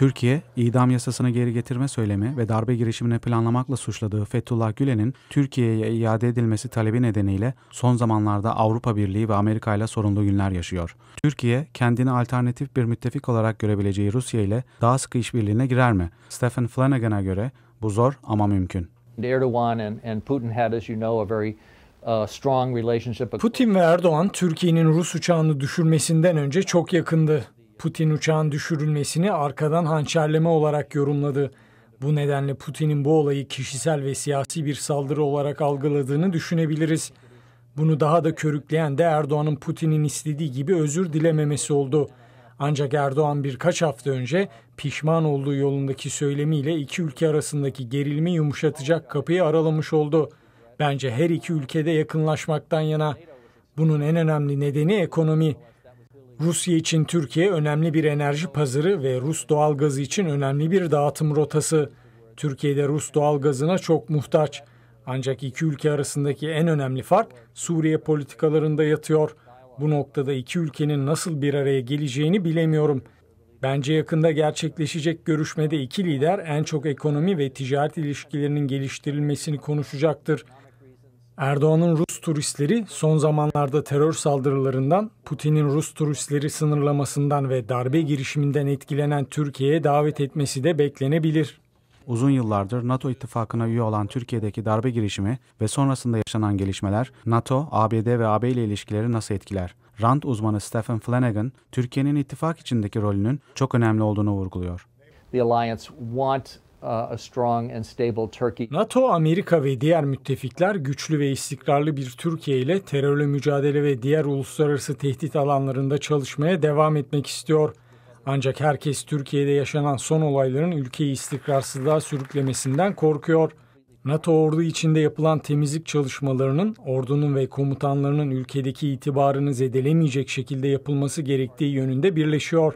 Türkiye, idam yasasını geri getirme söylemi ve darbe girişimini planlamakla suçladığı Fethullah Gülen'in Türkiye'ye iade edilmesi talebi nedeniyle son zamanlarda Avrupa Birliği ve Amerika ile sorunlu günler yaşıyor. Türkiye, kendini alternatif bir müttefik olarak görebileceği Rusya ile daha sıkı işbirliğine girer mi? Stephen Flanagan'a göre bu zor ama mümkün. Erdogan and, and Putin had, as you know, a very uh, Putin ve Erdoğan Türkiye'nin Rus uçağını düşürmesinden önce çok yakındı. Putin uçağın düşürülmesini arkadan hançerleme olarak yorumladı. Bu nedenle Putin'in bu olayı kişisel ve siyasi bir saldırı olarak algıladığını düşünebiliriz. Bunu daha da körükleyen de Erdoğan'ın Putin'in istediği gibi özür dilememesi oldu. Ancak Erdoğan birkaç hafta önce pişman olduğu yolundaki söylemiyle iki ülke arasındaki gerilimi yumuşatacak kapıyı aralamış oldu. Bence her iki ülkede yakınlaşmaktan yana. Bunun en önemli nedeni ekonomi. Rusya için Türkiye önemli bir enerji pazarı ve Rus doğalgazı için önemli bir dağıtım rotası. Türkiye'de Rus doğalgazına çok muhtaç. Ancak iki ülke arasındaki en önemli fark Suriye politikalarında yatıyor. Bu noktada iki ülkenin nasıl bir araya geleceğini bilemiyorum. Bence yakında gerçekleşecek görüşmede iki lider en çok ekonomi ve ticaret ilişkilerinin geliştirilmesini konuşacaktır. Erdoğan'ın Rus turistleri son zamanlarda terör saldırılarından, Putin'in Rus turistleri sınırlamasından ve darbe girişiminden etkilenen Türkiye'ye davet etmesi de beklenebilir. Uzun yıllardır NATO ittifakına üye olan Türkiye'deki darbe girişimi ve sonrasında yaşanan gelişmeler NATO, ABD ve AB ile ilişkileri nasıl etkiler? Rand uzmanı Stephen Flanagan, Türkiye'nin ittifak içindeki rolünün çok önemli olduğunu vurguluyor. The alliance want NATO, Amerika ve diğer müttefikler güçlü ve istikrarlı bir Türkiye ile terörle mücadele ve diğer uluslararası tehdit alanlarında çalışmaya devam etmek istiyor. Ancak herkes Türkiye'de yaşanan son olayların ülkeyi istikrarsızlığa sürüklemesinden korkuyor. NATO ordu içinde yapılan temizlik çalışmalarının ordunun ve komutanlarının ülkedeki itibarını zedelemeyecek şekilde yapılması gerektiği yönünde birleşiyor.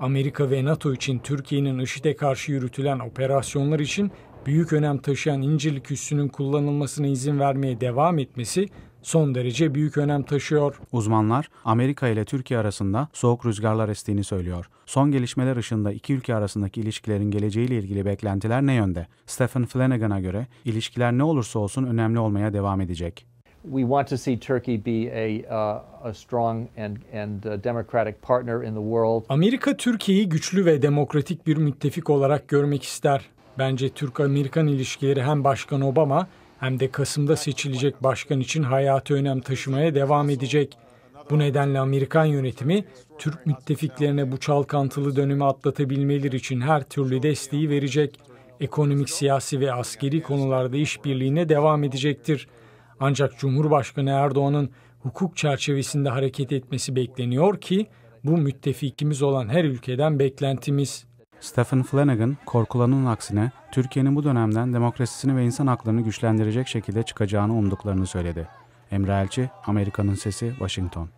Amerika ve NATO için Türkiye'nin IŞİD'e karşı yürütülen operasyonlar için büyük önem taşıyan İncirlik üssünün kullanılmasına izin vermeye devam etmesi son derece büyük önem taşıyor. Uzmanlar Amerika ile Türkiye arasında soğuk rüzgarlar estiğini söylüyor. Son gelişmeler ışığında iki ülke arasındaki ilişkilerin geleceğiyle ilgili beklentiler ne yönde? Stephen Flanagan'a göre ilişkiler ne olursa olsun önemli olmaya devam edecek we want to see Turkey be a, uh, a strong and, and uh, democratic partner in the world. Amerika Türkiye'yi güçlü ve demokratik bir müttefik olarak görmek ister. Bence Türk-Amerikan ilişkileri hem Başkan Obama hem de Kasım'da seçilecek başkan için hayatı önem taşımaya devam edecek. Bu nedenle Amerikan yönetimi Türk müttefiklerine bu çalkantılı dönemi atlatabilmeleri için her türlü desteği verecek. Ekonomik, siyasi ve askeri konularda işbirliğine devam edecektir. Ancak Cumhurbaşkanı Erdoğan'ın hukuk çerçevesinde hareket etmesi bekleniyor ki bu müttefikimiz olan her ülkeden beklentimiz. Stephen Flanagan, korkulanın aksine Türkiye'nin bu dönemden demokrasisini ve insan haklarını güçlendirecek şekilde çıkacağını umduklarını söyledi. Emre Elçi, Amerika'nın Sesi, Washington.